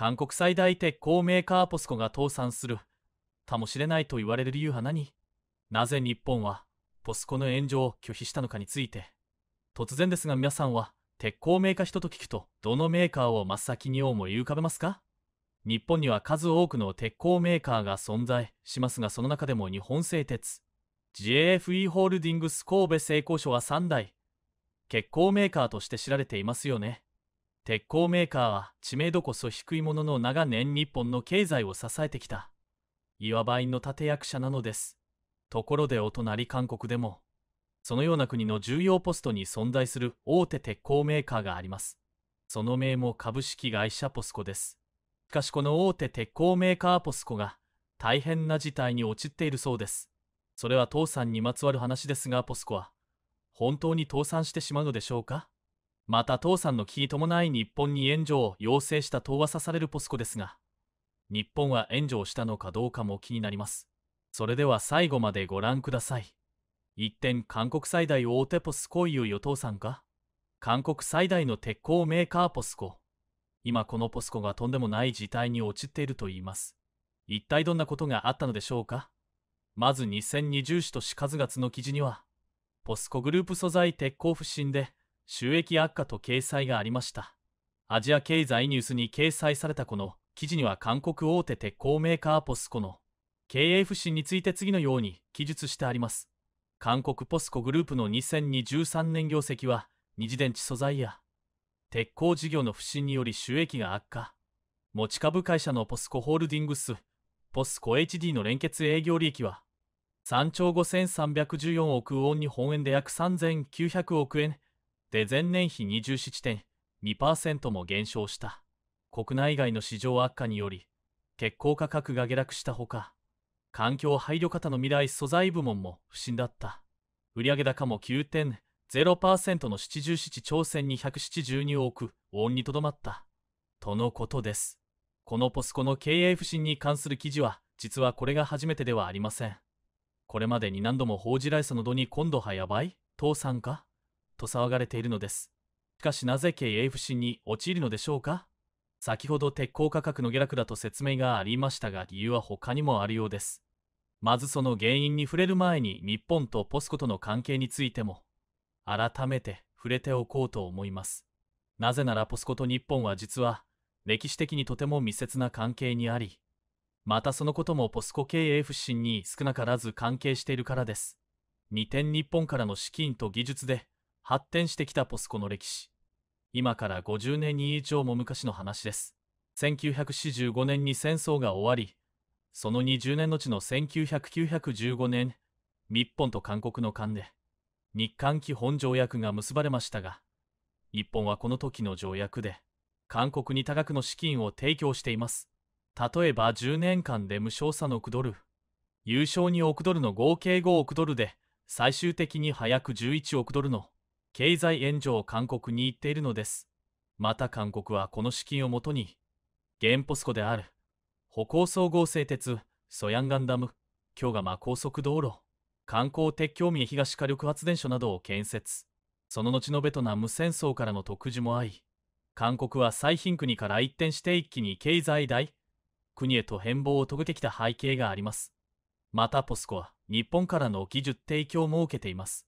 韓国最大鉄鋼メーカーポスコが倒産するかもしれないと言われる理由は何なぜ日本はポスコの炎上を拒否したのかについて突然ですが皆さんは鉄鋼メーカー人と聞くとどのメーカーを真っ先に思い浮かべますか日本には数多くの鉄鋼メーカーが存在しますがその中でも日本製鉄 JFE ホールディングス神戸製鋼所は3台鉄鋼メーカーとして知られていますよね鉄鋼メーカーは知名度こそ低いものの長年日本の経済を支えてきた。いわば院の立役者なのです。ところでお隣韓国でも、そのような国の重要ポストに存在する大手鉄鋼メーカーがあります。その名も株式会社ポスコです。しかしこの大手鉄鋼メーカーポスコが大変な事態に陥っているそうです。それは倒産にまつわる話ですがポスコは本当に倒産してしまうのでしょうかまたさんの気に伴い日本に援助を要請した遠浅されるポスコですが日本は援助をしたのかどうかも気になりますそれでは最後までご覧ください一点韓国最大大手ポスコいう与党さんか韓国最大の鉄鋼メーカーポスコ今このポスコがとんでもない事態に陥っているといいます一体どんなことがあったのでしょうかまず2020紙とし数月の記事にはポスコグループ素材鉄鋼不振で収益悪化と掲載がありました。アジア経済ニュースに掲載されたこの記事には韓国大手鉄鋼メーカーポスコの経営不振について次のように記述してあります。韓国ポスコグループの2023年業績は二次電池素材や鉄鋼事業の不振により収益が悪化。持ち株会社のポスコホールディングス、ポスコ HD の連結営業利益は3兆5314億ウォン日本円で約3900億円。で前年比27.2%も減少した国内外の市場悪化により結構価格が下落したほか環境配慮型の未来素材部門も不振だった売上高も9.0%の77兆千272億ウォンにとどまったとのことですこのポスコの経営不振に関する記事は実はこれが初めてではありませんこれまでに何度も報じられたのどに今度はやばい倒産かと騒がれているのです。しかしなぜ経営不振に陥るのでしょうか先ほど鉄鋼価格の下落だと説明がありましたが理由は他にもあるようです。まずその原因に触れる前に日本とポスコとの関係についても改めて触れておこうと思います。なぜならポスコと日本は実は歴史的にとても密接な関係にあり、またそのこともポスコ経営不振に少なからず関係しているからです。2点日本からの資金と技術で発展してきたポスコの歴史今から50年に以上も昔の話です1945年に戦争が終わりその20年後の1915年日本と韓国の間で日韓基本条約が結ばれましたが日本はこの時の条約で韓国に多額の資金を提供しています例えば10年間で無償の億ドル優勝2億ドルの合計5億ドルで最終的に早く11億ドルの経済援助を韓国に言っているのです。また韓国はこの資金をもとに、原ポスコである、歩行総合製鉄、ソヤンガンダム、京釜高速道路、観光鉄橋三東火力発電所などを建設、その後のベトナム戦争からの特需もあり、韓国は最貧国から一転して一気に経済大、国へと変貌を遂げてきた背景があります。またポスコは日本からの技術提供も受けています。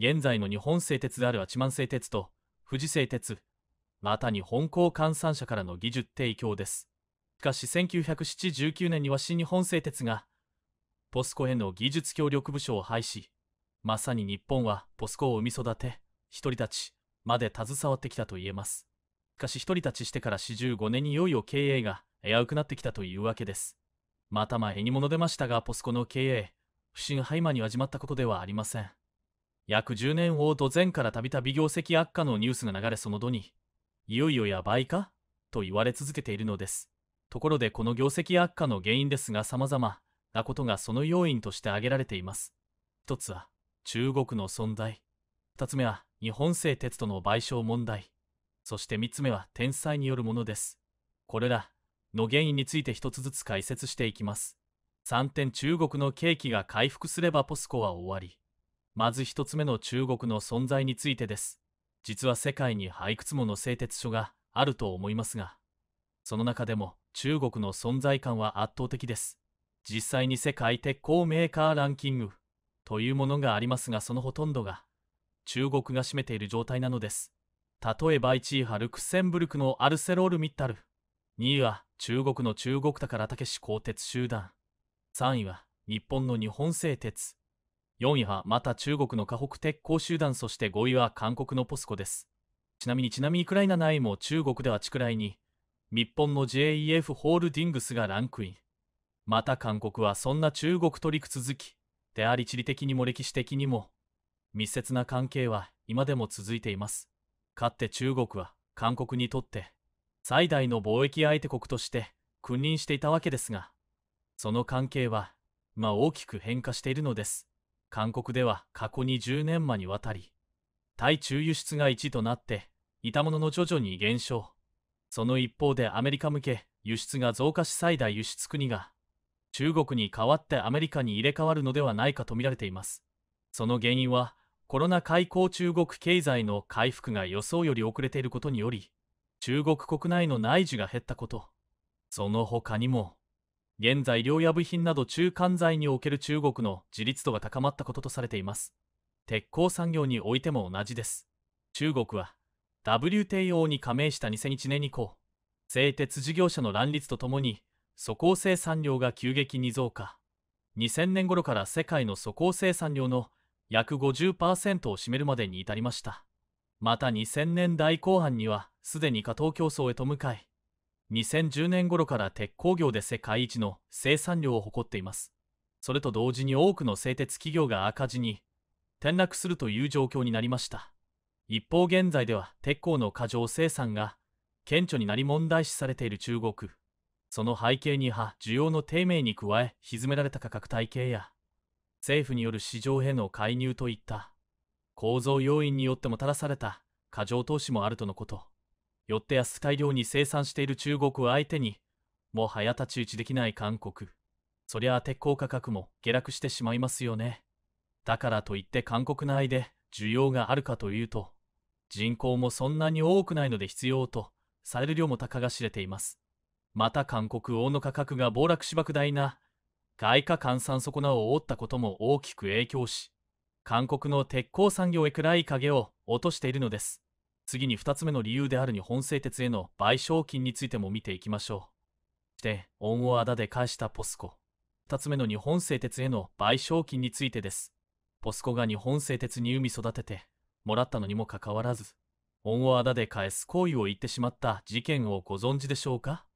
現在の日本製鉄である八幡製鉄と富士製鉄、また日本鋼換算社からの技術提供です。しかし1979年には新日本製鉄が、ポスコへの技術協力部署を廃止、まさに日本はポスコを生み育て、一人立ちまで携わってきたと言えます。しかし一人立ちしてから45年にいよいよ経営が危うくなってきたというわけです。また前にも出ましたが、ポスコの経営、不審ハイマーには始まったことではありません。約10年ほど前からたびたび業績悪化のニュースが流れその度に、いよいよやばいかと言われ続けているのです。ところでこの業績悪化の原因ですが様々なことがその要因として挙げられています。一つは、中国の存在。二つ目は、日本製鉄との賠償問題。そして三つ目は、天才によるものです。これらの原因について一つずつ解説していきます。3点中国の景気が回復すればポスコは終わり。まず一つ目の中国の存在についてです。実は世界にいくつもの製鉄所があると思いますが、その中でも中国の存在感は圧倒的です。実際に世界鉄鋼メーカーランキングというものがありますが、そのほとんどが中国が占めている状態なのです。例えば1位はルクセンブルクのアルセロール・ミッタル2位は中国の中国宝武志鋼鉄集団3位は日本の日本製鉄4位はまた中国の河北鉄鋼集団そして5位は韓国のポスコですちなみにちなみにウクライナ内も中国では地くらいに日本の JEF ホールディングスがランクインまた韓国はそんな中国と陸続きであり地理的にも歴史的にも密接な関係は今でも続いていますかって中国は韓国にとって最大の貿易相手国として君臨していたわけですがその関係はまあ、大きく変化しているのです韓国では過去20年間にわたり、対中輸出が1となって、いたものの徐々に減少。その一方でアメリカ向け輸出が増加し最大輸出国が、中国に代わってアメリカに入れ替わるのではないかとみられています。その原因は、コロナ開口中国経済の回復が予想より遅れていることにより、中国国内の内需が減ったこと、その他にも、現在量や部品など中間材における中国の自立度が高まったこととされています鉄鋼産業においても同じです中国は WTO に加盟した2001年以降製鉄事業者の乱立とともに素鋼生産量が急激に増加2000年頃から世界の素鋼生産量の約50%を占めるまでに至りましたまた2000年代後半にはすでに下等競争へと向かい2010年頃から鉄鋼業で世界一の生産量を誇っていますそれと同時に多くの製鉄企業が赤字に転落するという状況になりました一方現在では鉄鋼の過剰生産が顕著になり問題視されている中国その背景には需要の低迷に加え歪められた価格体系や政府による市場への介入といった構造要因によってもたらされた過剰投資もあるとのことよって安大量に生産している中国を相手に、もはや太刀打ちできない韓国。そりゃあ鉄鋼価格も下落してしまいますよね。だからといって韓国内で需要があるかというと、人口もそんなに多くないので必要とされる量も高が知れています。また韓国王の価格が暴落し莫大な外貨換算損なを覆ったことも大きく影響し、韓国の鉄鋼産業へ暗い影を落としているのです。次に2つ目の理由である日本製鉄への賠償金についても見ていきましょう。して、恩をあだで返したポスコ。2つ目の日本製鉄への賠償金についてです。ポスコが日本製鉄に海育てて、もらったのにもかかわらず、恩をあだで返す行為を言ってしまった事件をご存知でしょうか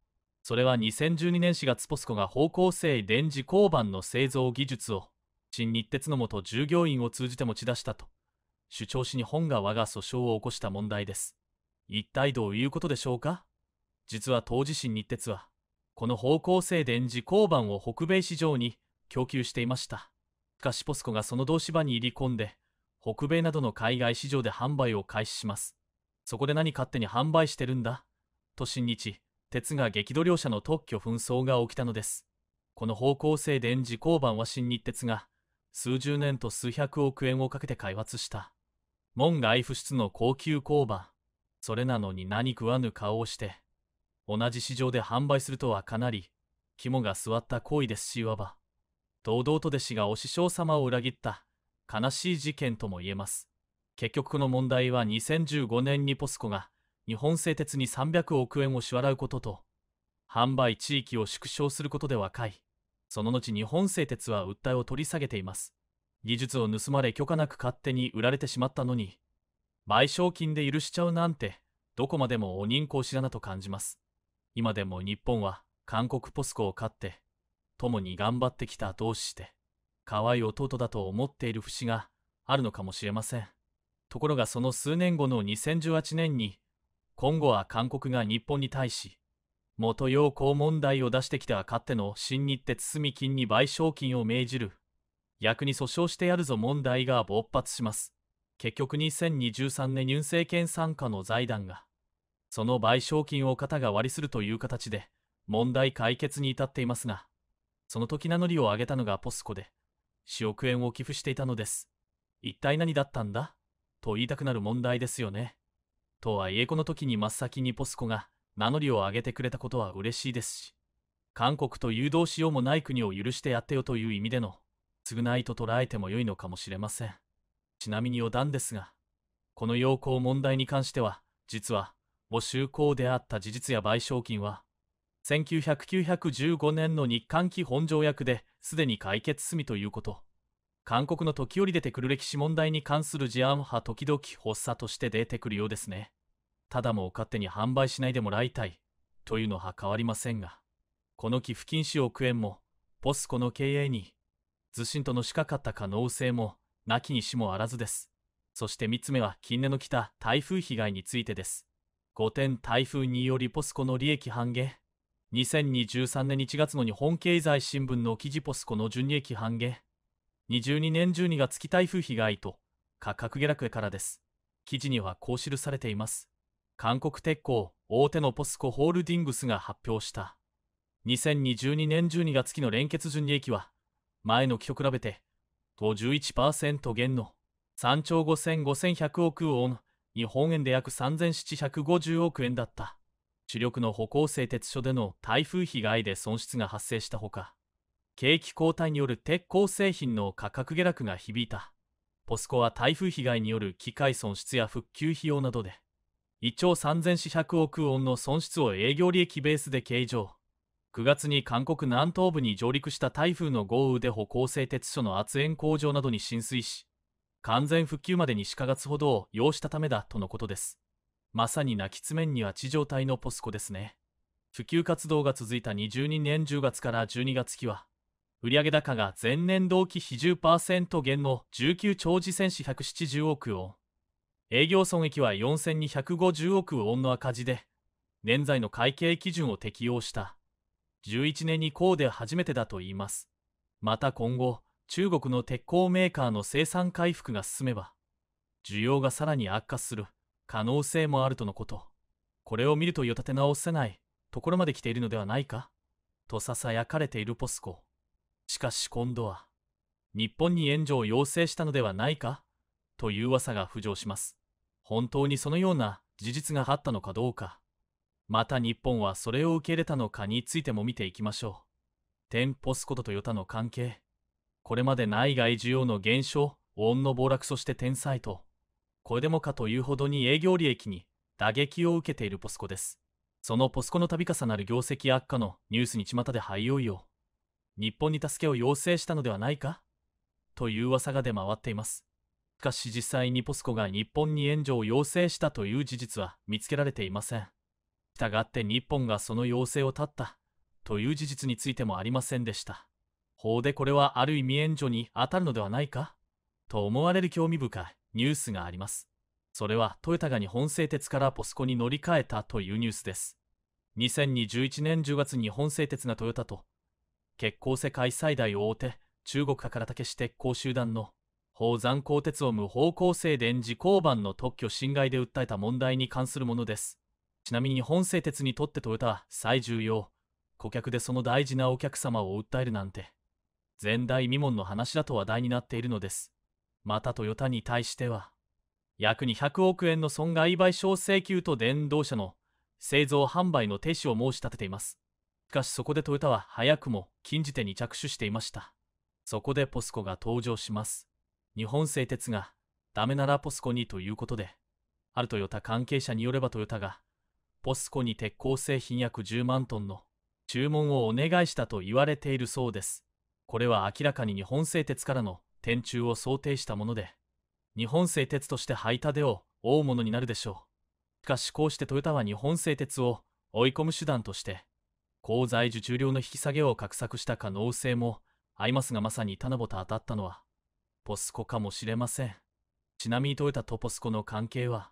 それは2012年4月ポスコが方向性電磁鋼板の製造技術を新日鉄の元従業員を通じて持ち出したと主張し日本が我が訴訟を起こした問題です。一体どういうことでしょうか実は当時新日鉄は、この方向性電磁交番を北米市場に供給していました。しかしポスコがその同芝に入り込んで、北米などの海外市場で販売を開始します。そこで何勝手に販売してるんだと新日、鉄が激怒両者の特許紛争が起きたのです。この方向性電磁交番は新日鉄が、数十年と数百億円をかけて開発した。門外不出の高級工場。それなのに何食わぬ顔をして、同じ市場で販売するとはかなり、肝が据わった行為ですし、いわば。堂々と弟子がお師匠様を裏切った悲しい事件とも言えます。結局この問題は2015年にポスコが日本製鉄に300億円を支払うことと、販売地域を縮小することで和解。その後日本製鉄は訴えを取り下げています。技術を盗まれ許可なく勝手に売られてしまったのに賠償金で許しちゃうなんてどこまでもお人公知らなと感じます今でも日本は韓国ポスコを買って共に頑張ってきた同志して可愛い弟だと思っている節があるのかもしれませんところがその数年後の2018年に今後は韓国が日本に対し元陽光問題を出してきた勝手の親日鉄堤金に賠償金を命じる逆に訴訟してやるぞ問題が勃発します。結局2023年ュン政権傘下の財団が、その賠償金を肩代わりするという形で、問題解決に至っていますが、その時名乗りを上げたのがポスコで、4億円を寄付していたのです。一体何だったんだと言いたくなる問題ですよね。とはいえこの時に真っ先にポスコが名乗りを上げてくれたことは嬉しいですし、韓国と誘導しようもない国を許してやってよという意味での償いと捉えても良いのかもしれません。ちなみに余談ですが、この要項問題に関しては、実は、募集校であった事実や賠償金は、1915年の日韓基本条約ですでに解決済みということ。韓国の時折出てくる歴史問題に関する事案は時々発作として出てくるようですね。ただもう勝手に販売しないでもらいたい、というのは変わりませんが、この寄付金4億円も、ポスコの経営にずしんとのしかかった可能性も、なきにしもあらずです。そして3つ目は、近年の来た台風被害についてです。5点台風によりポスコの利益半減。2023年1月の日本経済新聞の記事ポスコの純利益半減。22年12月期台風被害と、価格下落からです。記事にはこう記されています。韓国鉄鋼、大手のポスコホールディングスが発表した。2022年12月期の連結純利益は前の期と比べて51%減の3兆5 5 0 0億ウォン日本円で約3750億円だった主力の歩行製鉄所での台風被害で損失が発生したほか景気後退による鉄鋼製品の価格下落が響いたポスコは台風被害による機械損失や復旧費用などで1兆3400億ウォンの損失を営業利益ベースで計上9月に韓国南東部に上陸した台風の豪雨で歩行製鉄所の圧煙工場などに浸水し完全復旧までに4ヶ月ほどを要したためだとのことですまさに泣きつめんには地上隊のポスコですね普及活動が続いた2 0 2年10月から12月期は売上高が前年同期比10%減の19兆次戦士170億ウォン営業損益は4250億ウォンの赤字で年在の会計基準を適用した11年にこうで初めてだと言います。また今後、中国の鉄鋼メーカーの生産回復が進めば、需要がさらに悪化する可能性もあるとのこと。これを見るとよたて直せないところまで来ているのではないかと囁かれているポスコ。しかし今度は、日本に援助を要請したのではないかという噂が浮上します。本当にそのような事実があったのかどうか。また日本はそれを受け入れたのかについても見ていきましょう。店ポスコとトヨタの関係。これまで内外需要の減少、恩の暴落そして天才と、これでもかというほどに営業利益に打撃を受けているポスコです。そのポスコの度重なる業績悪化のニュースに巷で灰よいよ。日本に助けを要請したのではないかという噂が出回っています。しかし実際にポスコが日本に援助を要請したという事実は見つけられていません。したがって日本がその要請を立ったという事実についてもありませんでした法でこれはある意味援助に当たるのではないかと思われる興味深いニュースがありますそれはトヨタが日本製鉄からポスコに乗り換えたというニュースです2021年10月日本製鉄がトヨタと結構世界最大大手中国から竹市鉄鋼集団の宝山鋼鉄を無法構成電磁鋼板の特許侵害で訴えた問題に関するものですちなみに本製鉄にとってトヨタは最重要顧客でその大事なお客様を訴えるなんて前代未聞の話だと話題になっているのですまたトヨタに対しては約200億円の損害賠償請求と電動車の製造販売の停止を申し立てていますしかしそこでトヨタは早くも禁じ手に着手していましたそこでポスコが登場します日本製鉄がダメならポスコにということであるトヨタ関係者によればトヨタがポスコに鉄鋼製品約10万トンの注文をお願いしたと言われているそうです。これは明らかに日本製鉄からの転注を想定したもので、日本製鉄として排他でを追うものになるでしょう。しかしこうしてトヨタは日本製鉄を追い込む手段として、鋼材受注量の引き下げを画策した可能性もありますがまさに棚ぼと当たったのは、ポスコかもしれません。ちなみにトヨタとポスコの関係は、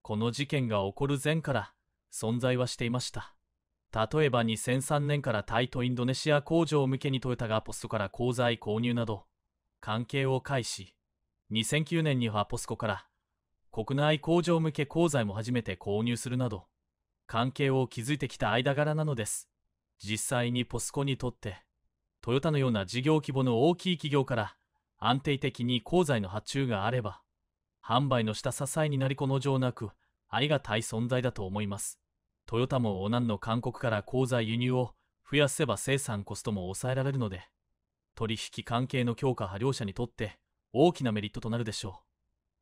この事件が起こる前から存在はしていました。例えば2003年からタイとインドネシア工場向けにトヨタがポストから鋼材購入など、関係を介し、2009年にはポスコから国内工場向け鋼材も初めて購入するなど、関係を築いてきた間柄なのです。実際にポスコにとって、トヨタのような事業規模の大きい企業から安定的に鋼材の発注があれば、販売の下支えになりこの情なく、ありがたい存在だと思います。トヨタもオナンの韓国から鉱材輸入を増やせば生産コストも抑えられるので、取引関係の強化は両者にとって大きなメリットとなるでしょ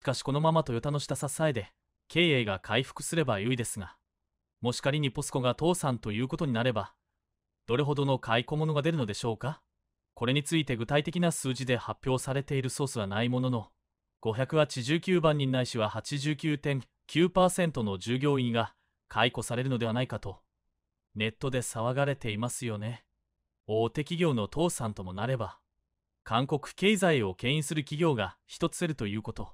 う。しかしこのままトヨタの下支えで、経営が回復すれば良いですが、もし仮にポスコが倒産ということになれば、どれほどの買い小物が出るのでしょうかこれについて具体的な数字で発表されているソースはないものの、589番人ないしは8 9 9%の従業員が解雇されるのではないかと、ネットで騒がれていますよね。大手企業の倒産ともなれば、韓国経済を牽引する企業が一つ得るということ。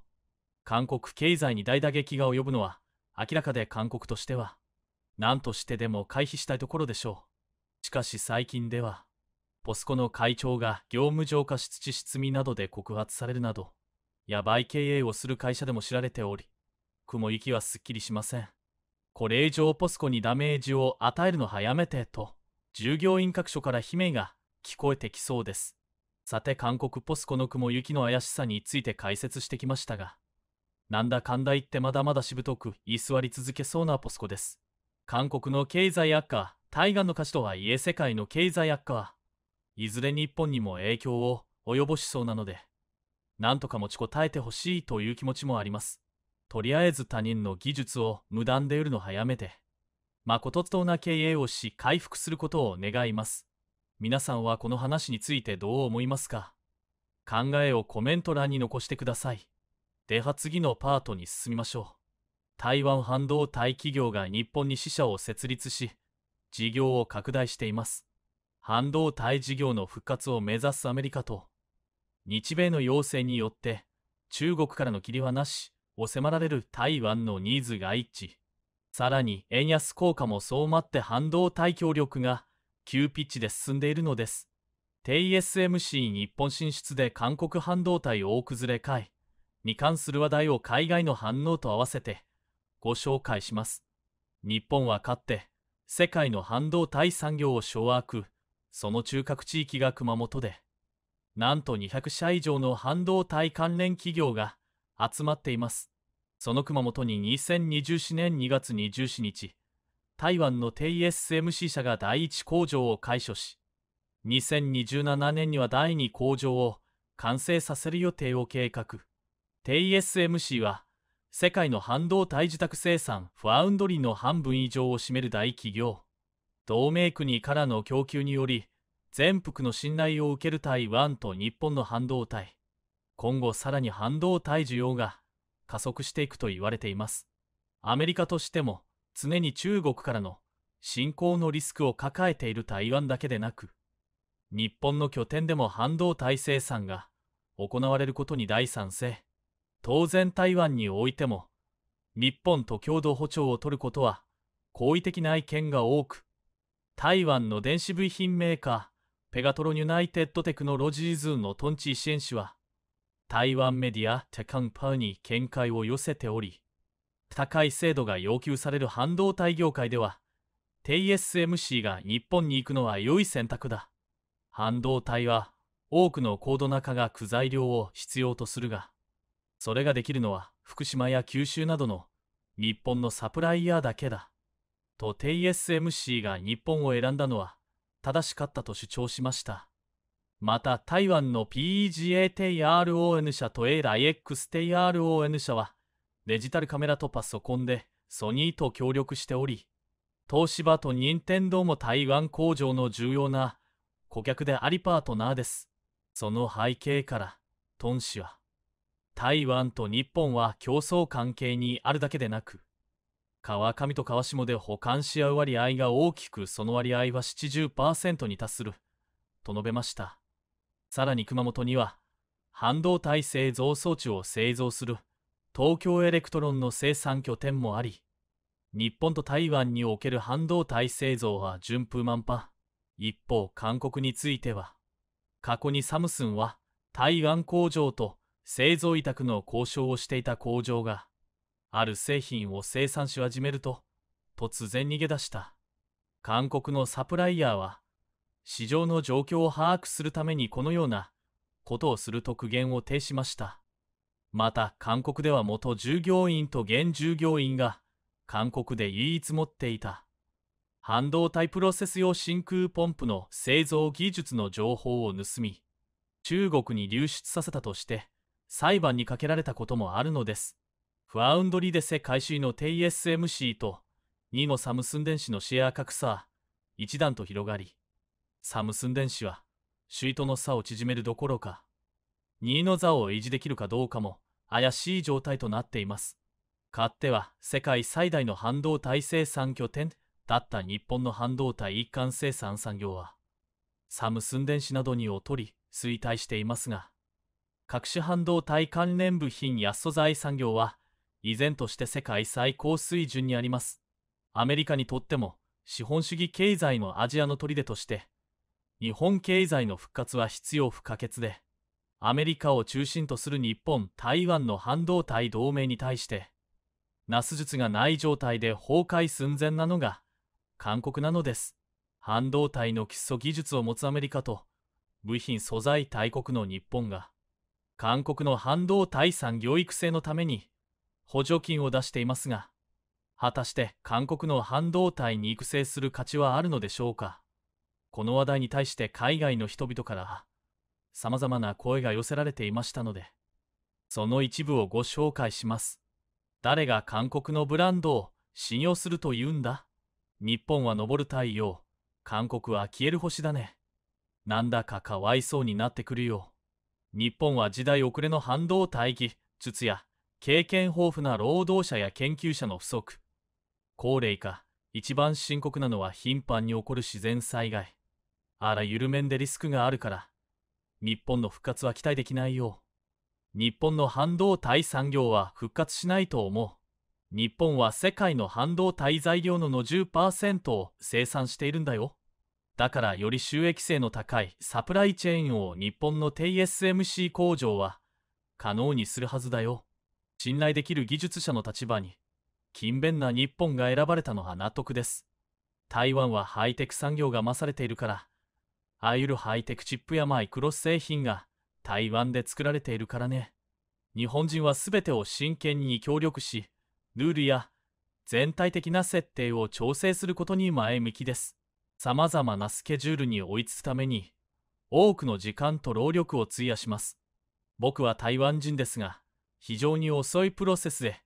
韓国経済に大打撃が及ぶのは、明らかで韓国としては、何としてでも回避したいところでしょう。しかし最近では、ポスコの会長が業務上過失致死罪などで告発されるなど、やばい経営をする会社でも知られており、雲行きはすっきりしません。これ以上ポスコにダメージを与えるのはやめて、と、従業員各所から悲鳴が聞こえてきそうです。さて韓国ポスコの雲行きの怪しさについて解説してきましたが、なんだかんだ言ってまだまだしぶとく居座り続けそうなポスコです。韓国の経済悪化、対岸の価値とはいえ世界の経済悪化は、いずれ日本にも影響を及ぼしそうなので、なんとか持ちこたえてほしいという気持ちもあります。とりあえず他人の技術を無断で売るの早めて、誠とな経営をし回復することを願います。皆さんはこの話についてどう思いますか考えをコメント欄に残してください。では次のパートに進みましょう。台湾半導体企業が日本に支社を設立し、事業を拡大しています。半導体事業の復活を目指すアメリカと、日米の要請によって、中国からの切りはなし、を迫られる台湾のニーズが一致。さらに円安効果もそうまって半導体協力が急ピッチで進んでいるのです。TSMC 日本進出で韓国半導体大崩れ会に関する話題を海外の反応と合わせてご紹介します。日本はかって世界の半導体産業を掌握、その中核地域が熊本で、なんと200社以上の半導体関連企業が集まっています。その熊本に2024年2月27日、台湾の TSMC 社が第1工場を開所し、2027年には第2工場を完成させる予定を計画。TSMC は、世界の半導体受託生産ファウンドリーの半分以上を占める大企業同盟国からの供給により全幅の信頼を受ける台湾と日本の半導体今後さらに半導体需要が加速していくと言われています。アメリカとしても常に中国からの侵攻のリスクを抱えている台湾だけでなく、日本の拠点でも半導体生産が行われることに第賛成。当然台湾においても、日本と共同歩調を取ることは好意的な意見が多く、台湾の電子部品メーカー、ペガトロニュナイテッドテクノロジーズのトンチー支援氏は、台湾メディアテカンパーに見解を寄せており、高い精度が要求される半導体業界では、TSMC が日本に行くのは良い選択だ。半導体は多くの高度な化学材料を必要とするが、それができるのは福島や九州などの日本のサプライヤーだけだ。と TSMC が日本を選んだのは正しかったと主張しました。また台湾の PEGATRON 社と ALIXTRON 社はデジタルカメラとパソコンでソニーと協力しており東芝と任天堂も台湾工場の重要な顧客でありパートナーですその背景からトン氏は台湾と日本は競争関係にあるだけでなく川上と川下で保管し合う割合が大きくその割合は70%に達すると述べました。さらに熊本には半導体製造装置を製造する東京エレクトロンの生産拠点もあり日本と台湾における半導体製造は順風満帆一方韓国については過去にサムスンは台湾工場と製造委託の交渉をしていた工場がある製品を生産し始めると突然逃げ出した韓国のサプライヤーは市場の状況を把握するためにこのようなことをする特言を呈しました。また、韓国では元従業員と現従業員が、韓国で唯一持っていた、半導体プロセス用真空ポンプの製造技術の情報を盗み、中国に流出させたとして、裁判にかけられたこともあるのです。ファウンドリデセ回収の TSMC と、2のサムスン電子のシェア格差、一段と広がり、サムスン電子は、首位との差を縮めるどころか、2位の座を維持できるかどうかも怪しい状態となっています。かっては世界最大の半導体生産拠点だった日本の半導体一貫生産産業は、サムスン電子などに劣り衰退していますが、各種半導体関連部品や素材産業は、依然として世界最高水準にあります。アメリカにとっても、資本主義経済のアジアの砦として、日本経済の復活は必要不可欠でアメリカを中心とする日本台湾の半導体同盟に対してナス術がない状態で崩壊寸前なのが韓国なのです半導体の基礎技術を持つアメリカと部品素材大国の日本が韓国の半導体産業育成のために補助金を出していますが果たして韓国の半導体に育成する価値はあるのでしょうかこの話題に対して海外の人々から様々な声が寄せられていましたので、その一部をご紹介します。誰が韓国のブランドを信用すると言うんだ日本は昇る太陽、韓国は消える星だね。なんだかかわいそうになってくるよ。日本は時代遅れの半導体義、術や経験豊富な労働者や研究者の不足。高齢化、一番深刻なのは頻繁に起こる自然災害。あらゆる面でリスクがあるから、日本の復活は期待できないよ。日本の半導体産業は復活しないと思う。日本は世界の半導体材料のの10%を生産しているんだよ。だからより収益性の高いサプライチェーンを日本の TSMC 工場は可能にするはずだよ。信頼できる技術者の立場に勤勉な日本が選ばれたのは納得です。台湾はハイテク産業がされているからあゆるハイテクチップやマイクロス製品が台湾で作られているからね。日本人は全てを真剣に協力し、ルールや全体的な設定を調整することに前向きです。様々なスケジュールに追いつくために、多くの時間と労力を費やします。僕は台湾人ですが、非常に遅いプロセスで、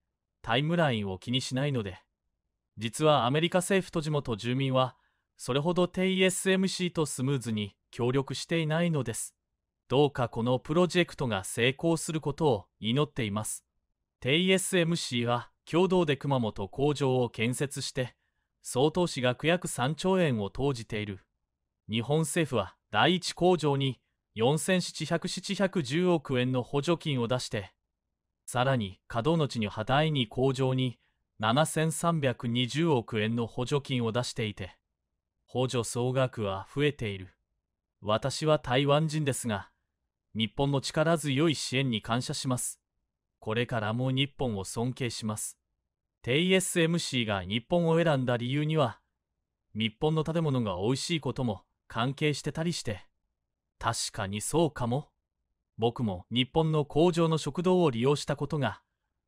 タイムラインを気にしないので、実はアメリカ政府と地元住民は、それほど TSMC とスムーズに協力していないのです。どうかこのプロジェクトが成功することを祈っています。TSMC は共同で熊本工場を建設して、総投資額約3兆円を投じている。日本政府は第一工場に4700-710億円の補助金を出して、さらに門の地に破第2工場に7320億円の補助金を出していて、補助総額は増えている。私は台湾人ですが、日本の力強い支援に感謝します。これからも日本を尊敬します。TSMC が日本を選んだ理由には、日本の建物が美味しいことも関係してたりして、確かにそうかも。僕も日本の工場の食堂を利用したことが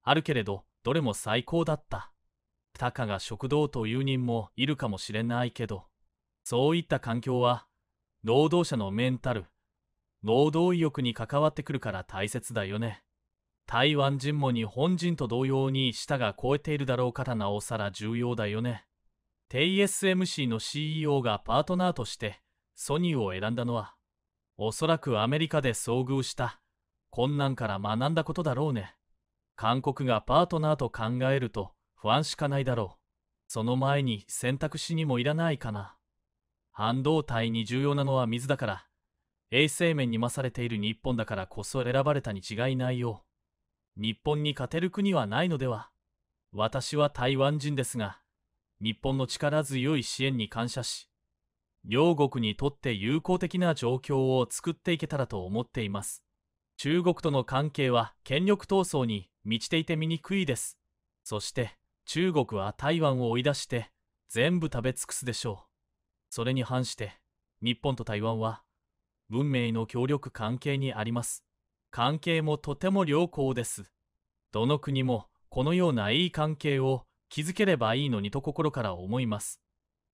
あるけれど、どれも最高だった。たかが食堂という人もいるかもしれないけど。そういった環境は、労働者のメンタル、労働意欲に関わってくるから大切だよね。台湾人も日本人と同様に舌が超えているだろうからなおさら重要だよね。TSMC の CEO がパートナーとしてソニーを選んだのは、おそらくアメリカで遭遇した困難から学んだことだろうね。韓国がパートナーと考えると不安しかないだろう。その前に選択肢にもいらないかな。半導体に重要なのは水だから衛生面に勝れている日本だからこそ選ばれたに違いないよ日本に勝てる国はないのでは私は台湾人ですが日本の力強い支援に感謝し両国にとって友好的な状況を作っていけたらと思っています中国との関係は権力闘争に満ちていて醜いですそして中国は台湾を追い出して全部食べ尽くすでしょうそれに反して日本と台湾は文明の協力関係にあります関係もとても良好ですどの国もこのようないい関係を築ければいいのにと心から思います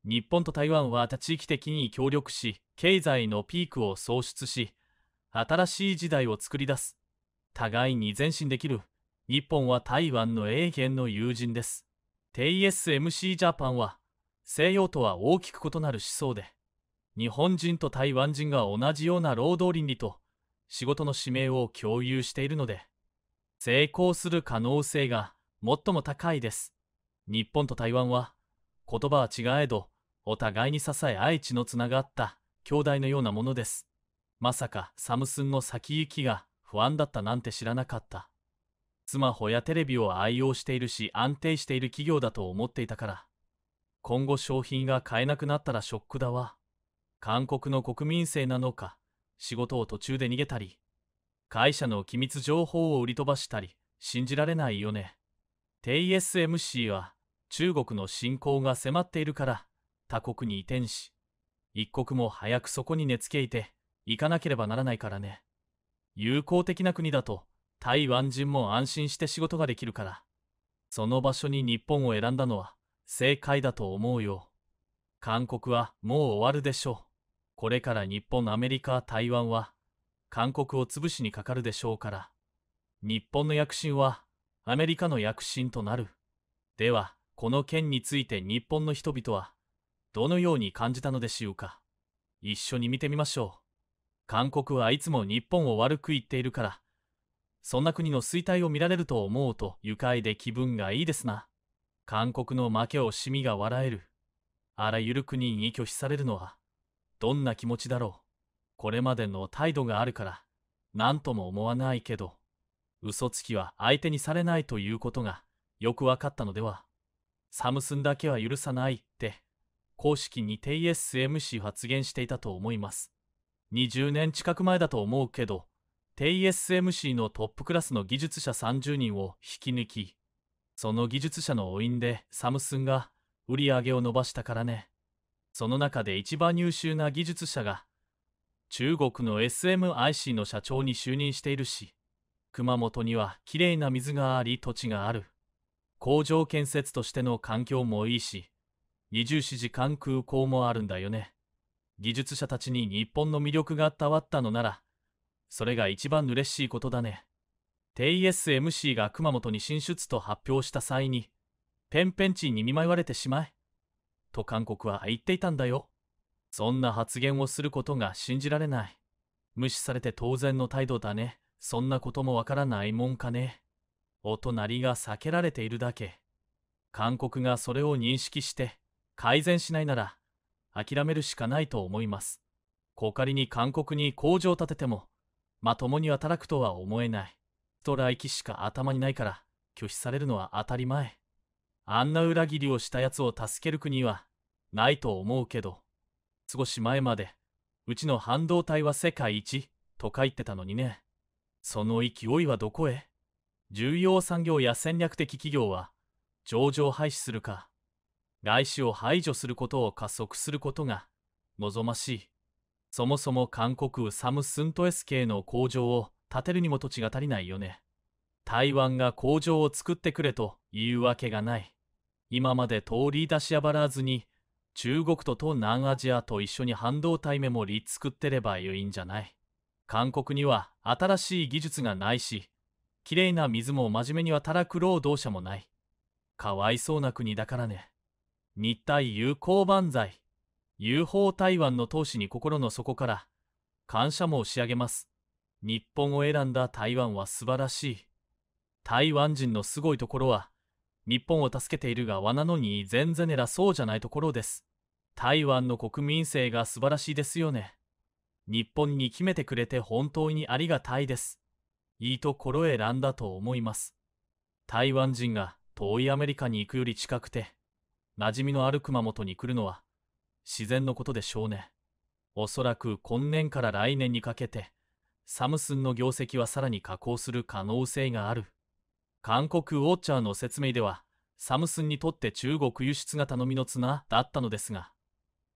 日本と台湾は地域的に協力し経済のピークを創出し新しい時代を作り出す互いに前進できる日本は台湾の永遠の友人です TSMC ジャパンは西洋とは大きく異なる思想で日本人と台湾人が同じような労働倫理と仕事の使命を共有しているので成功する可能性が最も高いです日本と台湾は言葉は違えどお互いに支え愛知のつながった兄弟のようなものですまさかサムスンの先行きが不安だったなんて知らなかったスマホやテレビを愛用しているし安定している企業だと思っていたから今後商品が買えなくなったらショックだわ。韓国の国民性なのか、仕事を途中で逃げたり、会社の機密情報を売り飛ばしたり、信じられないよね。TSMC は中国の侵攻が迫っているから他国に移転し、一刻も早くそこに寝つけいて行かなければならないからね。友好的な国だと台湾人も安心して仕事ができるから、その場所に日本を選んだのは正解だと思うよ。韓国はもう終わるでしょう。これから日本、アメリカ、台湾は、韓国を潰しにかかるでしょうから。日本の躍進は、アメリカの躍進となる。では、この件について日本の人々は、どのように感じたのでしょうか。一緒に見てみましょう。韓国はいつも日本を悪く言っているから、そんな国の衰退を見られると思うと愉快で気分がいいですな。韓国の負けをしみが笑える。あらゆる国に拒否されるのは、どんな気持ちだろう。これまでの態度があるから、何とも思わないけど、嘘つきは相手にされないということが、よく分かったのでは。サムスンだけは許さないって、公式に TSMC 発言していたと思います。20年近く前だと思うけど、TSMC のトップクラスの技術者30人を引き抜き、その技術者のおでサムスンが売り上げを伸ばしたからね。その中で一番優秀な技術者が、中国の SMIC の社長に就任しているし、熊本にはきれいな水があり土地がある。工場建設としての環境もいいし、24時間空港もあるんだよね。技術者たちに日本の魅力が伝わったのなら、それが一番嬉しいことだね。TSMC が熊本に進出と発表した際に、ペンペンチンに見舞われてしまえ、と韓国は言っていたんだよ。そんな発言をすることが信じられない。無視されて当然の態度だね。そんなこともわからないもんかね。お隣が避けられているだけ。韓国がそれを認識して改善しないなら諦めるしかないと思います。小うりに韓国に工場を建ててもまともに働くとは思えない。ライキしか頭にないから拒否されるのは当たり前あんな裏切りをしたやつを助ける国はないと思うけど少し前までうちの半導体は世界一と書いてたのにねその勢いはどこへ重要産業や戦略的企業は上場廃止するか外資を排除することを加速することが望ましいそもそも韓国サムスントエス系の工場を建てるにも土地が足りないよね。台湾が工場を作ってくれというわけがない。今まで通り出しやばらずに、中国と東南アジアと一緒に半導体メモリ作ってればよいんじゃない。韓国には新しい技術がないし、きれいな水も真面目にらく労働者もない。かわいそうな国だからね。日体友好万歳。友好台湾の投資に心の底から感謝申し上げます。日本を選んだ台湾は素晴らしい。台湾人のすごいところは、日本を助けているがなのに全然偉そうじゃないところです。台湾の国民性が素晴らしいですよね。日本に決めてくれて本当にありがたいです。いいところを選んだと思います。台湾人が遠いアメリカに行くより近くて、馴染みのある熊本に来るのは自然のことでしょうね。おそらく今年から来年にかけて、サムスンの業績はさらに下降する可能性がある。韓国ウォッチャーの説明では、サムスンにとって中国輸出が頼みの綱だったのですが、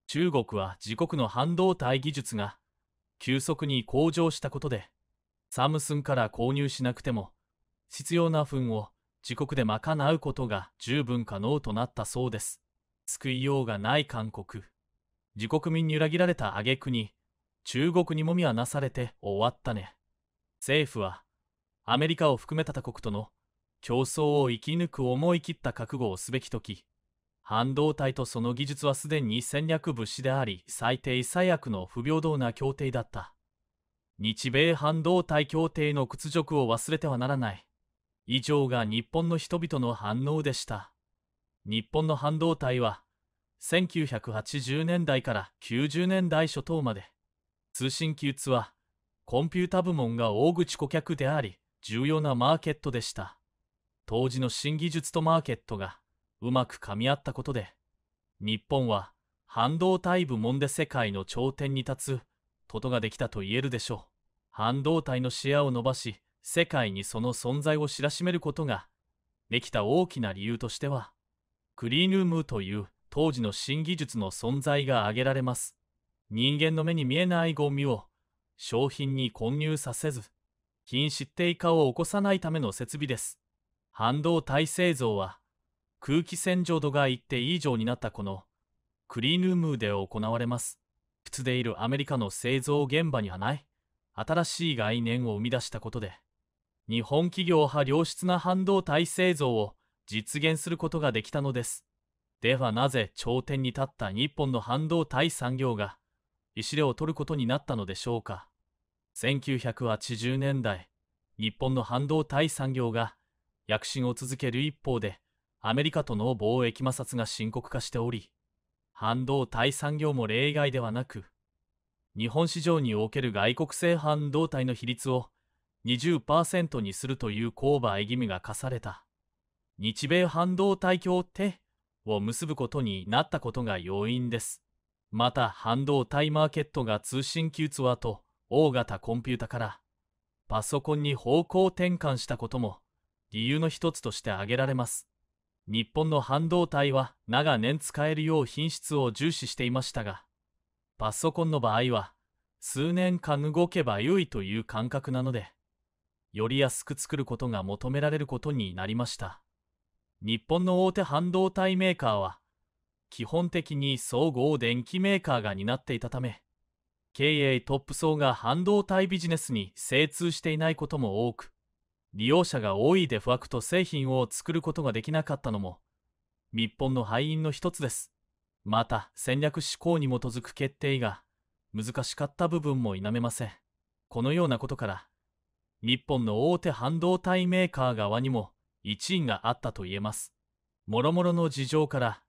中国は自国の半導体技術が急速に向上したことで、サムスンから購入しなくても、必要な分を自国で賄うことが十分可能となったそうです。救いようがない韓国。自国民に裏切られた挙句に、中国にもみはなされて終わったね。政府は、アメリカを含めた他国との競争を生き抜く思い切った覚悟をすべきとき、半導体とその技術はすでに戦略物資であり、最低最悪の不平等な協定だった。日米半導体協定の屈辱を忘れてはならない。以上が日本の人々の反応でした。日本の半導体は、1980年代から90年代初頭まで、通信機器はコンピュータ部門が大口顧客であり重要なマーケットでした当時の新技術とマーケットがうまくかみ合ったことで日本は半導体部門で世界の頂点に立つことができたと言えるでしょう半導体のシェアを伸ばし世界にその存在を知らしめることができた大きな理由としてはクリーンルームという当時の新技術の存在が挙げられます人間の目に見えないゴミを商品に混入させず品質低下を起こさないための設備です半導体製造は空気洗浄度が一定以上になったこのクリーンルームで行われます普通でいるアメリカの製造現場にはない新しい概念を生み出したことで日本企業派良質な半導体製造を実現することができたのですではなぜ頂点に立った日本の半導体産業が石を取ることになったのでしょうか1980年代日本の半導体産業が躍進を続ける一方でアメリカとの貿易摩擦が深刻化しており半導体産業も例外ではなく日本市場における外国製半導体の比率を20%にするという購買義務が課された日米半導体協定を結ぶことになったことが要因ですまた半導体マーケットが通信器器はと大型コンピュータからパソコンに方向転換したことも理由の一つとして挙げられます日本の半導体は長年使えるよう品質を重視していましたがパソコンの場合は数年間動けば良いという感覚なのでより安く作ることが求められることになりました日本の大手半導体メーカーは基本的に総合電機メーカーが担っていたため経営トップ層が半導体ビジネスに精通していないことも多く利用者が多いデファクト製品を作ることができなかったのも日本の敗因の一つですまた戦略思考に基づく決定が難しかった部分も否めませんこのようなことから日本の大手半導体メーカー側にも一因があったと言えますもろもろの事情から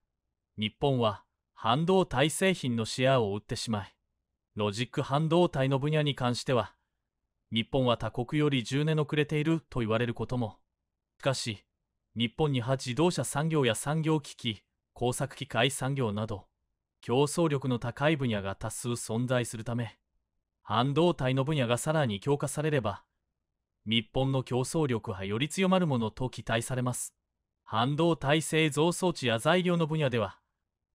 日本は半導体製品のシェアを売ってしまい、ロジック半導体の分野に関しては、日本は他国より10年遅れていると言われることも。しかし、日本には自動車産業や産業機器、工作機械産業など、競争力の高い分野が多数存在するため、半導体の分野がさらに強化されれば、日本の競争力はより強まるものと期待されます。半導体製造装置や材料の分野では、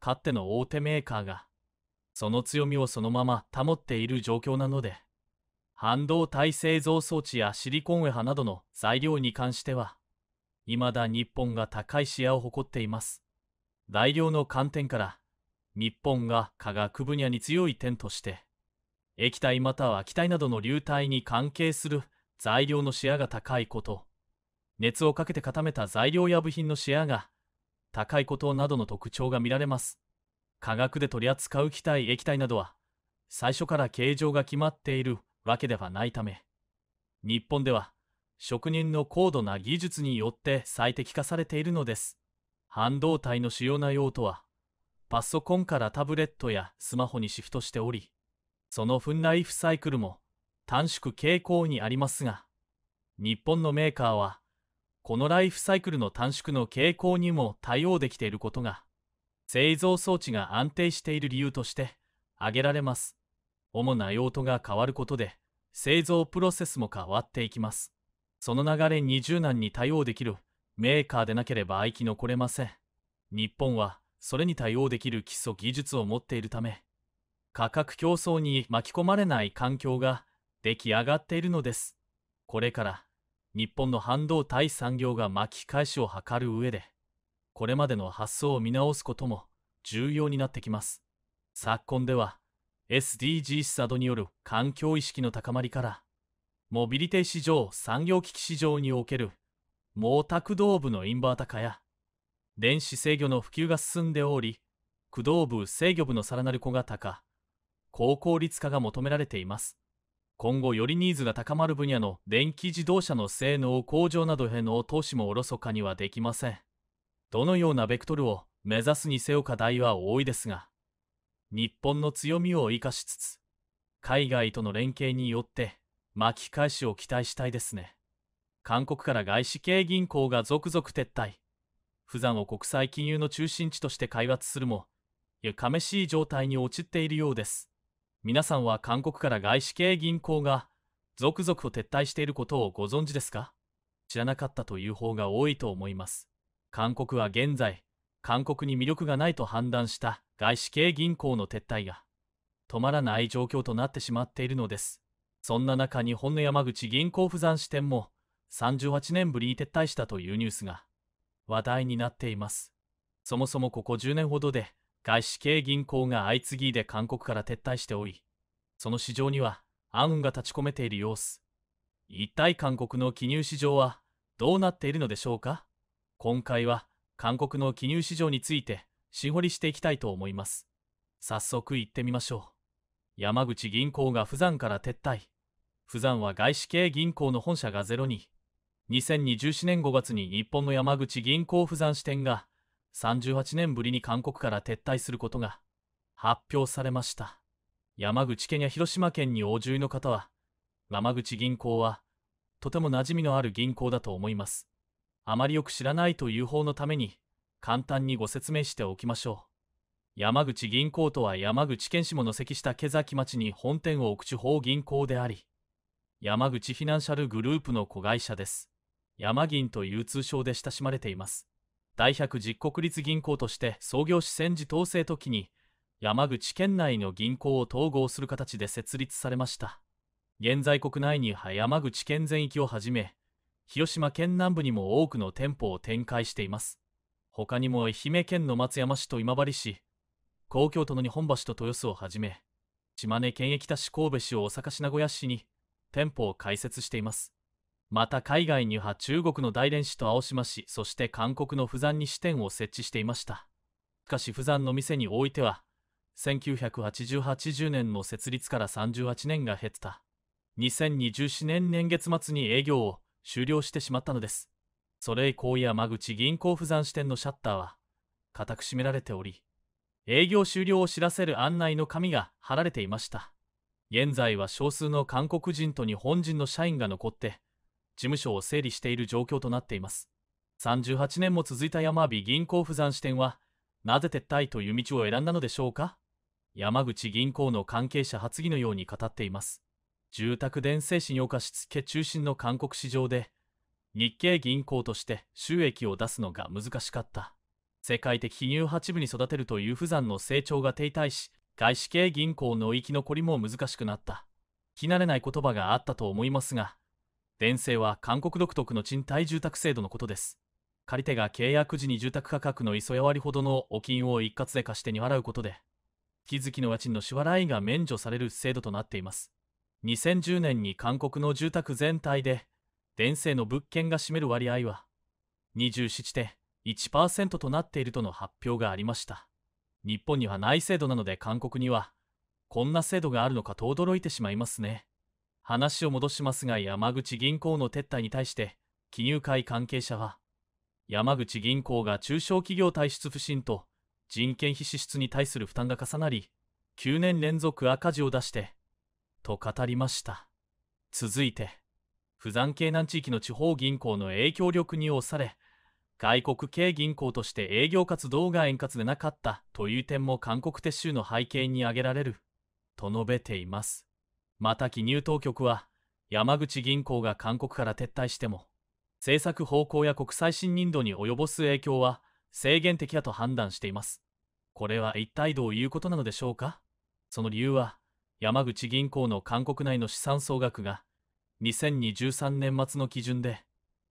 かっての大手メーカーが、その強みをそのまま保っている状況なので、半導体製造装置やシリコンウェハなどの材料に関しては、未だ日本が高いシェアを誇っています。材料の観点から、日本が科学分野に強い点として、液体または気体などの流体に関係する材料のシェアが高いこと、熱をかけて固めた材料や部品のシェアが高いことなどの特徴が見られます。化学で取り扱う気体液体などは最初から形状が決まっているわけではないため日本では職人の高度な技術によって最適化されているのです半導体の主要な用途はパソコンからタブレットやスマホにシフトしておりそのフンライフサイクルも短縮傾向にありますが日本のメーカーはこのライフサイクルの短縮の傾向にも対応できていることが、製造装置が安定している理由として挙げられます。主な用途が変わることで、製造プロセスも変わっていきます。その流れに柔軟に対応できるメーカーでなければ生き残れません。日本はそれに対応できる基礎技術を持っているため、価格競争に巻き込まれない環境が出来上がっているのです。これから日本の半導体産業が巻き返しを図る上で、これまでの発想を見直すことも重要になってきます。昨今では、SDGs などによる環境意識の高まりから、モビリティ市場、産業機器市場における毛沢東部のインバータ化や、電子制御の普及が進んでおり、駆動部制御部のさらなる小型化、高効率化が求められています。今後よりニーズが高まる分野の電気自動車の性能向上などへの投資もおろそかにはできません。どのようなベクトルを目指すにせよ課題は多いですが、日本の強みを生かしつつ、海外との連携によって巻き返しを期待したいですね。韓国から外資系銀行が続々撤退。釜山を国際金融の中心地として開発するも、やかめしい状態に陥っているようです。皆さんは韓国から外資系銀行が続々と撤退していることをご存知ですか知らなかったという方が多いと思います。韓国は現在、韓国に魅力がないと判断した外資系銀行の撤退が止まらない状況となってしまっているのです。そんな中、日本の山口銀行不山支店も38年ぶりに撤退したというニュースが話題になっています。そもそもここ10年ほどで外資系銀行が相次ぎで韓国から撤退しており、その市場には暗雲が立ち込めている様子。一体韓国の記入市場はどうなっているのでしょうか今回は韓国の記入市場についてしほりしていきたいと思います。早速行ってみましょう。山口銀行が釜山から撤退。釜山は外資系銀行の本社がゼロに、2024年5月に日本の山口銀行釜山支店が38年ぶりに韓国から撤退することが発表されました。山口県や広島県にお住の方は、山口銀行は、とても馴染みのある銀行だと思います。あまりよく知らないという方のために、簡単にご説明しておきましょう。山口銀行とは山口県下関市毛崎町に本店を置く地方銀行であり、山口フィナンシャルグループの子会社です。山銀という通称で親しまれています。大百実国立銀行として創業し戦時統制時に山口県内の銀行を統合する形で設立されました現在国内には山口県全域をはじめ広島県南部にも多くの店舗を展開しています他にも愛媛県の松山市と今治市東京都の日本橋と豊洲をはじめ島根県駅田市神戸市大阪市名古屋市に店舗を開設していますまた海外には中国の大連市と青島市そして韓国の釜山に支店を設置していましたしかし釜山の店においては1980年の設立から38年が経った2024年年月末に営業を終了してしまったのですそれ以降山口銀行釜山支店のシャッターは固く閉められており営業終了を知らせる案内の紙が貼られていました現在は少数の韓国人と日本人の社員が残って事務所を整理している状況となっています38年も続いた山火銀行不山支店はなぜ撤退という道を選んだのでしょうか山口銀行の関係者発議のように語っています住宅伝承信用貸付中心の韓国市場で日系銀行として収益を出すのが難しかった世界的金融8部に育てるという不山の成長が停滞し外資系銀行の生き残りも難しくなった聞き慣れない言葉があったと思いますが電生は韓国独特の賃貸住宅制度のことです。借り手が契約時に住宅価格の磯や割ほどのお金を一括で貸してに払うことで、月々の家賃の支払いが免除される制度となっています。2010年に韓国の住宅全体で、電生の物件が占める割合は、27.1%となっているとの発表がありました。日本にはない制度なので韓国には、こんな制度があるのかと驚いてしまいますね。話を戻しますが山口銀行の撤退に対して金融界関係者は山口銀行が中小企業体質不振と人件費支出に対する負担が重なり9年連続赤字を出してと語りました続いて不山系南地域の地方銀行の影響力に押され外国系銀行として営業活動が円滑でなかったという点も韓国撤収の背景に挙げられると述べていますまた記入当局は山口銀行が韓国から撤退しても政策方向や国際信任度に及ぼす影響は制限的だと判断していますこれは一体どういうことなのでしょうかその理由は山口銀行の韓国内の資産総額が2023年末の基準で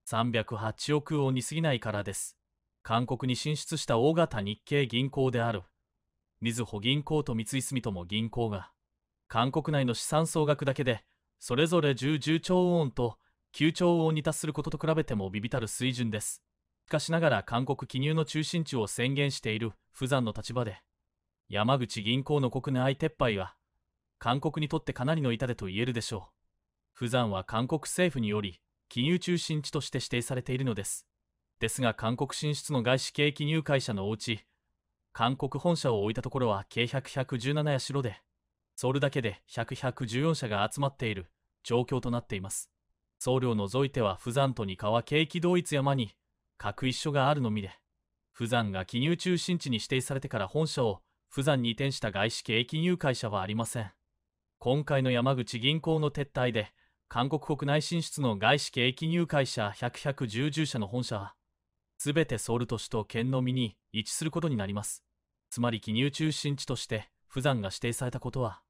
308億ウォンに過ぎないからです韓国に進出した大型日系銀行であるみずほ銀行と三井住友銀行が韓国内の資産総額だけでそれぞれ 10, 10兆ウォンと9兆ウォンに達することと比べても微々たる水準ですしかしながら韓国記入の中心地を宣言している釜山の立場で山口銀行の国内撤廃は韓国にとってかなりの痛手と言えるでしょう釜山は韓国政府により記入中心地として指定されているのですですが韓国進出の外資系記入会社のおうち韓国本社を置いたところは計117 1やしでソウルだけで10014社が集まっている状況となっています。僧侶を除いては富山とに川景気同一山に各一所があるのみで、富山が記入中心地に指定されてから本社を富山に移転した外資系金融会社はありません。今回の山口銀行の撤退で、韓国国内進出の外資系金融会社1 1 1 0社の本社は、すべてソウル都市と県のみに位置することになります。つまり記入中心地として、不山が指定されたことは、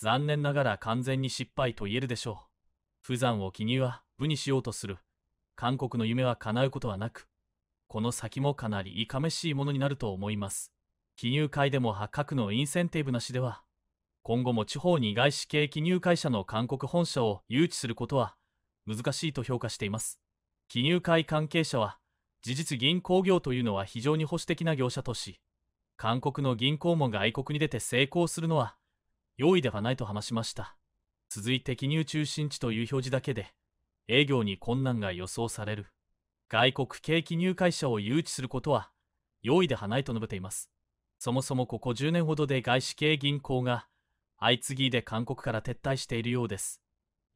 残念ながら完全に失敗と言えるでしょう。不山を記入は部にしようとする。韓国の夢は叶うことはなく、この先もかなりいかめしいものになると思います。記入会でも発覚のインセンティブなしでは、今後も地方に外資系記入会社の韓国本社を誘致することは難しいと評価しています。記入会関係者は、事実銀行業というのは非常に保守的な業者とし、韓国の銀行も外国に出て成功するのは容易ではないと話しました。続いて記入中心地という表示だけで、営業に困難が予想される。外国系記入会社を誘致することは、容易ではないと述べています。そもそもここ10年ほどで外資系銀行が、相次ぎで韓国から撤退しているようです。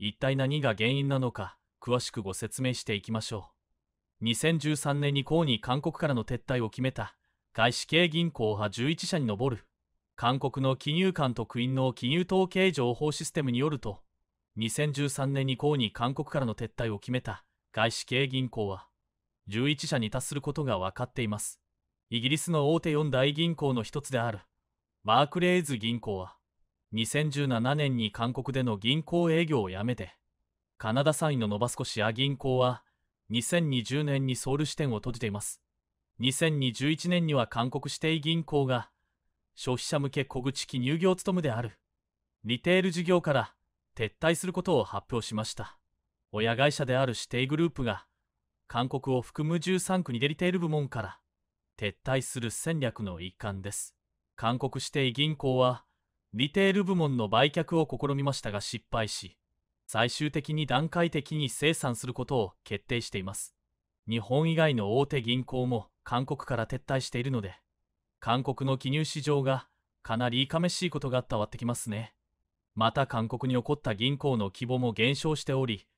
一体何が原因なのか、詳しくご説明していきましょう。2013年に降に韓国からの撤退を決めた、外資系銀行は11社に上る。韓国の金融官と国の金融統計情報システムによると、2013年以降に韓国からの撤退を決めた外資系銀行は、11社に達することが分かっています。イギリスの大手4大銀行の一つである、バークレイズ銀行は、2017年に韓国での銀行営業をやめて、カナダ3位のノバスコシア銀行は、2020年にソウル支店を閉じています。2021年には韓国指定銀行が消費者向け小口機入業務であるリテール事業から撤退することを発表しました親会社である指定グループが韓国を含む13区に出リテール部門から撤退する戦略の一環です韓国指定銀行はリテール部門の売却を試みましたが失敗し最終的に段階的に生産することを決定しています日本以外の大手銀行も韓国から撤退しているので韓国の記入市場がかなりいかめしいことが伝わってきますね。また韓国に起こった銀行の規模も減少しており、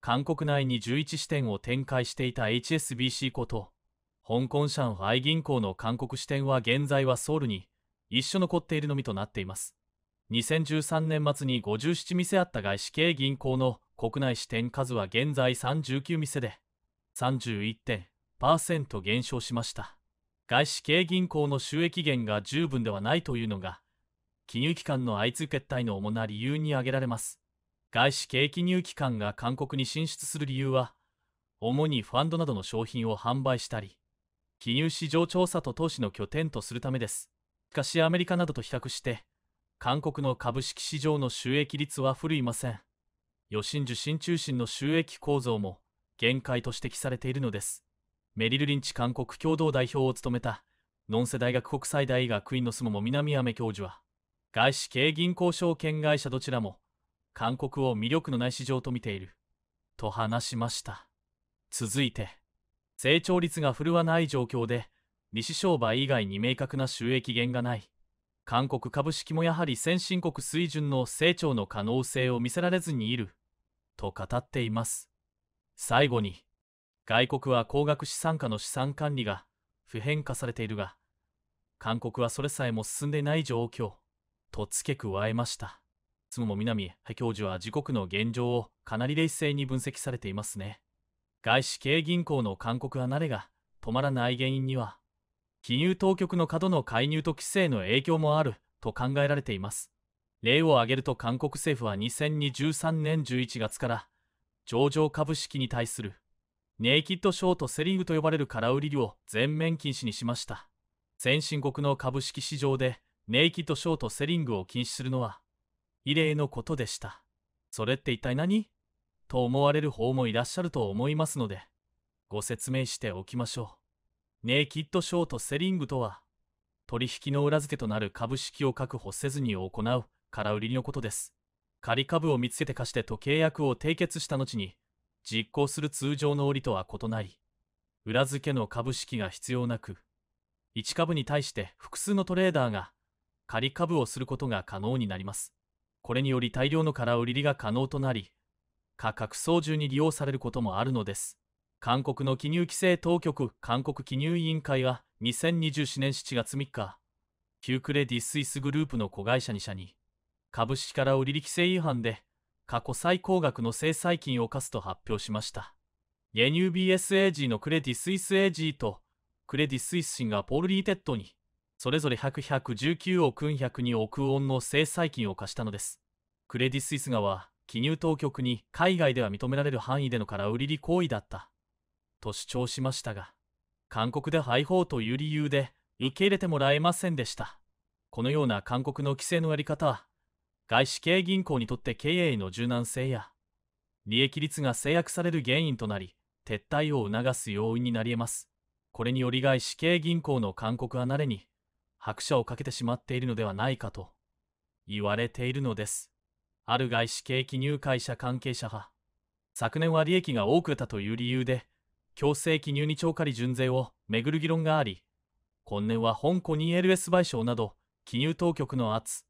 韓国内に11支店を展開していた HSBC こと、香港上海銀行の韓国支店は現在はソウルに一緒残っているのみとなっています。2013年末に57店あった外資系銀行の国内支店数は現在39店で31.1%減少しました。外資系銀行の収益源が十分ではないというのが、金融機関の相次ぐ決済の主な理由に挙げられます。外資系金融機関が韓国に進出する理由は、主にファンドなどの商品を販売したり、金融市場調査と投資の拠点とするためです。しかしアメリカなどと比較して、韓国の株式市場の収益率は古いません。予診受信中心の収益構造も限界と指摘されているのです。メリル・リンチ韓国共同代表を務めた、ノンセ大学国際大学院の相撲も南メ教授は、外資系銀行証券会社どちらも、韓国を魅力のない市場と見ている、と話しました。続いて、成長率が振るわない状況で、利子商売以外に明確な収益源がない。韓国株式もやはり先進国水準の成長の可能性を見せられずにいる、と語っています。最後に、外国は高額資産家の資産管理が普遍化されているが、韓国はそれさえも進んでない状況、と付け加えました。つも南教授は自国の現状をかなり冷静に分析されていますね。外資系銀行の韓国離れが止まらない原因には、金融当局の過度の介入と規制の影響もあると考えられています。例を挙げると韓国政府は2023年11月から上場株式に対するネイキッドショートセリングと呼ばれる空売りを全面禁止にしました先進国の株式市場でネイキッドショートセリングを禁止するのは異例のことでしたそれって一体何と思われる方もいらっしゃると思いますのでご説明しておきましょうネイキッドショートセリングとは取引の裏付けとなる株式を確保せずに行う空売りのことです仮株を見つけて貸してと契約を締結した後に実行する通常の折とは異なり、裏付けの株式が必要なく、1株に対して複数のトレーダーが仮株をすることが可能になります。これにより大量の空売りが可能となり、価格操縦に利用されることもあるのです。韓国の記入規制当局韓国記入委員会は2024年7月3日、キュークレディ・スイスグループの子会社2社に、株式から売り規制違反で過去最高額の制裁金を課すと発表しました。輸入 BSAG のクレディ・スイス AG とクレディ・スイスシンガポール・リーテッドにそれぞれ119億102億ウォンの制裁金を課したのです。クレディ・スイス側は記入当局に海外では認められる範囲での空売り行為だったと主張しましたが韓国で廃法という理由で受け入れてもらえませんでしたこのような韓国の規制のやり方は外資系銀行にとって経営の柔軟性や利益率が制約される原因となり撤退を促す要因になり得ますこれにより外資系銀行の勧告離れに拍車をかけてしまっているのではないかと言われているのですある外資系金融会社関係者は昨年は利益が多く得たという理由で強制記入に超過利純税をめぐる議論があり今年は香港に l s 賠償など金融当局の圧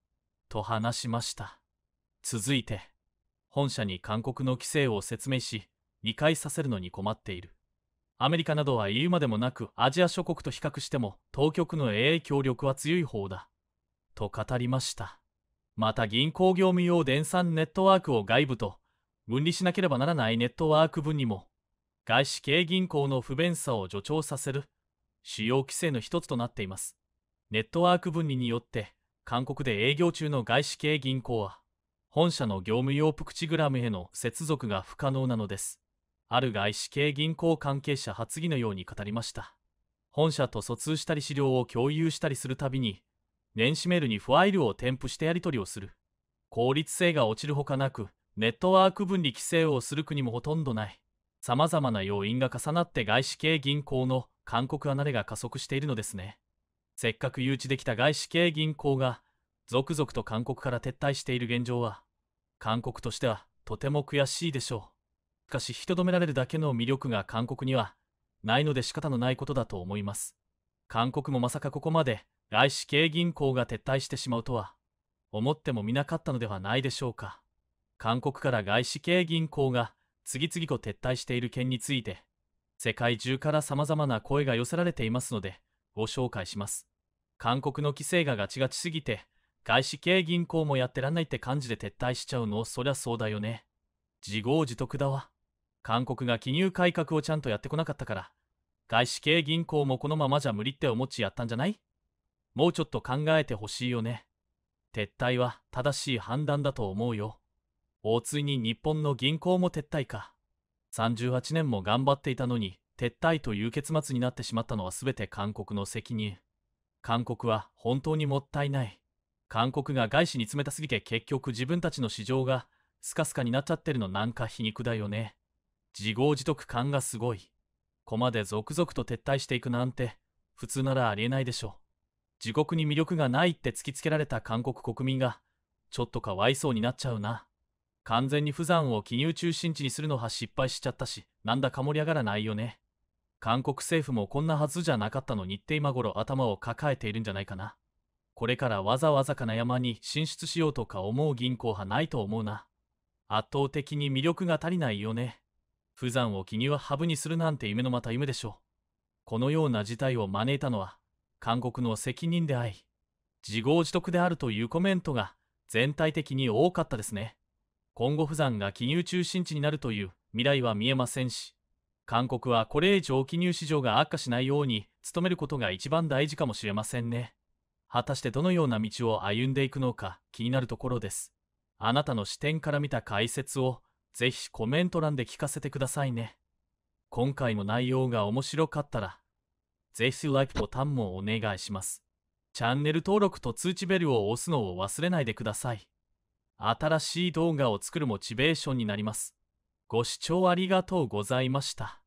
と話しました。続いて、本社に勧告の規制を説明し、理解させるのに困っている。アメリカなどは言うまでもなくアジア諸国と比較しても当局の AI 協力は強い方だ。と語りました。また銀行業務用電産ネットワークを外部と分離しなければならないネットワーク分にも外資系銀行の不便さを助長させる主要規制の一つとなっています。ネットワーク分離によって韓国で営業中の外資系銀行は、本社の業務用プクチグラムへの接続が不可能なのです。ある外資系銀行関係者発議のように語りました。本社と疎通したり資料を共有したりするたびに、電子メールにファイルを添付してやり取りをする。効率性が落ちるほかなく、ネットワーク分離規制をする国もほとんどない。様々な要因が重なって外資系銀行の韓国離れが加速しているのですね。せっかく誘致できた外資系銀行が続々と韓国から撤退している現状は韓国としてはとても悔しいでしょうしかし引きめられるだけの魅力が韓国にはないので仕方のないことだと思います韓国もまさかここまで外資系銀行が撤退してしまうとは思ってもみなかったのではないでしょうか韓国から外資系銀行が次々と撤退している件について世界中から様々な声が寄せられていますのでご紹介します。韓国の規制がガチガチすぎて、外資系銀行もやってらんないって感じで撤退しちゃうの、そりゃそうだよね。自業自得だわ。韓国が金融改革をちゃんとやってこなかったから、外資系銀行もこのままじゃ無理って思っちやったんじゃないもうちょっと考えてほしいよね。撤退は正しい判断だと思うよ。おついに日本の銀行も撤退か。38年も頑張っていたのに、撤退という結末になってしまったのは全て韓国の責任韓国は本当にもったいない韓国が外資に冷たすぎて結局自分たちの市場がスカスカになっちゃってるのなんか皮肉だよね自業自得感がすごいこまで続々と撤退していくなんて普通ならありえないでしょ自国に魅力がないって突きつけられた韓国国民がちょっとかわいそうになっちゃうな完全に釜山を記入中心地にするのは失敗しちゃったしなんだか盛り上がらないよね韓国政府もこんなはずじゃなかったのにって今頃頭を抱えているんじゃないかな。これからわざわざかな山に進出しようとか思う銀行派ないと思うな。圧倒的に魅力が足りないよね。不山を記入はハブにするなんて夢のまた夢でしょう。このような事態を招いたのは、韓国の責任であり、自業自得であるというコメントが全体的に多かったですね。今後不山が記入中心地になるという未来は見えませんし、韓国はこれ以上記入市場が悪化しないように努めることが一番大事かもしれませんね。果たしてどのような道を歩んでいくのか気になるところです。あなたの視点から見た解説をぜひコメント欄で聞かせてくださいね。今回の内容が面白かったら、ぜひ LIKE ボタンもお願いします。チャンネル登録と通知ベルを押すのを忘れないでください。新しい動画を作るモチベーションになります。ご視聴ありがとうございました。